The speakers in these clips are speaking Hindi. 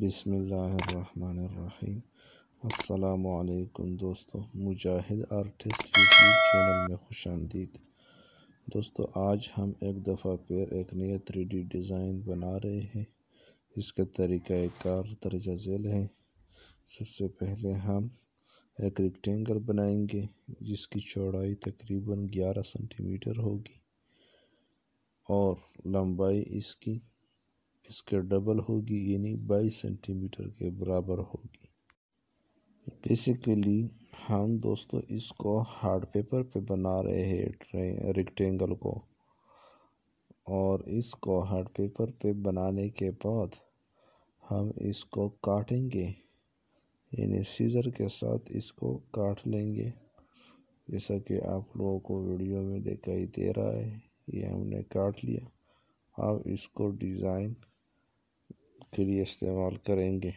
बिसमीम् अल्लाम दोस्तों मुजाहिद आर्टिस्ट यूट्यूब चैनल में खुश आमदीद दोस्तों आज हम एक दफ़ा फिर एक नया थ्री डी डिज़ाइन बना रहे हैं इसका कार दर्जा झेल है सबसे पहले हम एक रेक्टेंगल बनाएंगे जिसकी चौड़ाई तकरीबन 11 सेंटीमीटर होगी और लंबाई इसकी इसके डबल होगी यानी बाईस सेंटीमीटर के बराबर होगी बेसिकली हम दोस्तों इसको हार्ड पेपर पे बना रहे हैं रेक्टेंगल को और इसको हार्ड पेपर पे बनाने के बाद हम इसको काटेंगे यानी सीज़र के साथ इसको काट लेंगे जैसा कि आप लोगों को वीडियो में दिखाई दे रहा है ये हमने काट लिया अब इसको डिज़ाइन के लिए इस्तेमाल करेंगे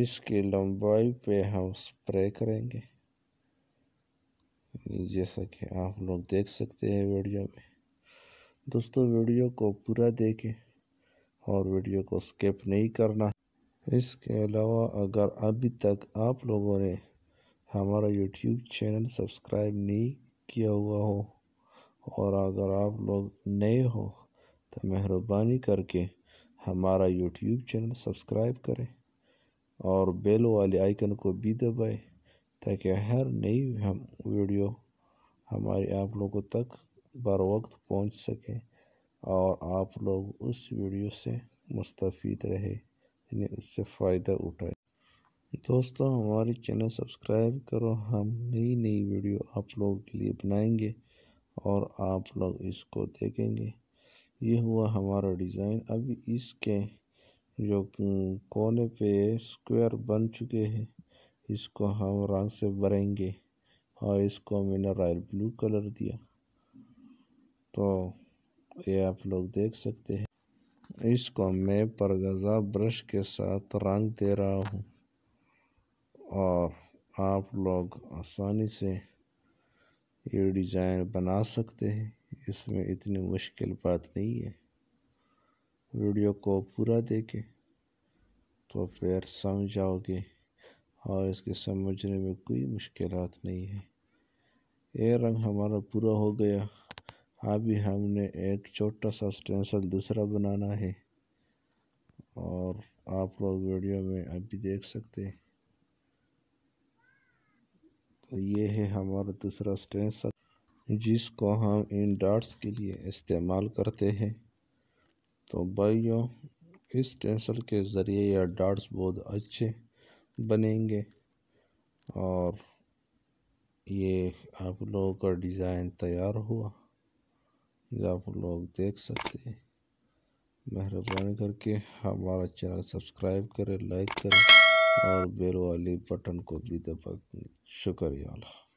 इसकी लंबाई पे हम स्प्रे करेंगे जैसा कि आप लोग देख सकते हैं वीडियो में दोस्तों वीडियो को पूरा देखें और वीडियो को स्किप नहीं करना इसके अलावा अगर अभी तक आप लोगों ने हमारा यूट्यूब चैनल सब्सक्राइब नहीं किया हुआ हो और अगर आप लोग नए हो तो मेहरबानी करके हमारा यूट्यूब चैनल सब्सक्राइब करें और बेल वाले आइकन को भी दबाएं ताकि हर नई हम वीडियो हमारे आप लोगों तक बर वक्त पहुँच सकें और आप लोग उस वीडियो से मुस्तफ़ रहे यानी उससे फ़ायदा उठाए दोस्तों हमारे चैनल सब्सक्राइब करो हम नई नई वीडियो आप लोगों के लिए बनाएंगे और आप लोग इसको देखेंगे ये हुआ हमारा डिज़ाइन अब इसके जो कोने पे स्क्वायर बन चुके हैं इसको हम रंग से भरेंगे और इसको मैंने रॉयल ब्लू कलर दिया तो ये आप लोग देख सकते हैं इसको मैं परगज़ा ब्रश के साथ रंग दे रहा हूँ और आप लोग आसानी से ये डिज़ाइन बना सकते हैं इसमें इतनी मुश्किल बात नहीं है वीडियो को पूरा देखें तो फिर समझ आओगे और इसके समझने में कोई मुश्किल नहीं है ये रंग हमारा पूरा हो गया अभी हमने एक छोटा सा स्टेंसल दूसरा बनाना है और आप लोग वीडियो में अभी देख सकते हैं तो ये है हमारा दूसरा स्टेंसल जिसको हम इन डॉट्स के लिए इस्तेमाल करते हैं तो भाइयों इस टेंसर के ज़रिए यह डॉट्स बहुत अच्छे बनेंगे और ये आप लोगों का डिज़ाइन तैयार हुआ जो आप लोग देख सकते हैं मेहरबानी करके हमारा चैनल सब्सक्राइब करें लाइक करें और बेल वाली बटन को भी दबा शुक्रिया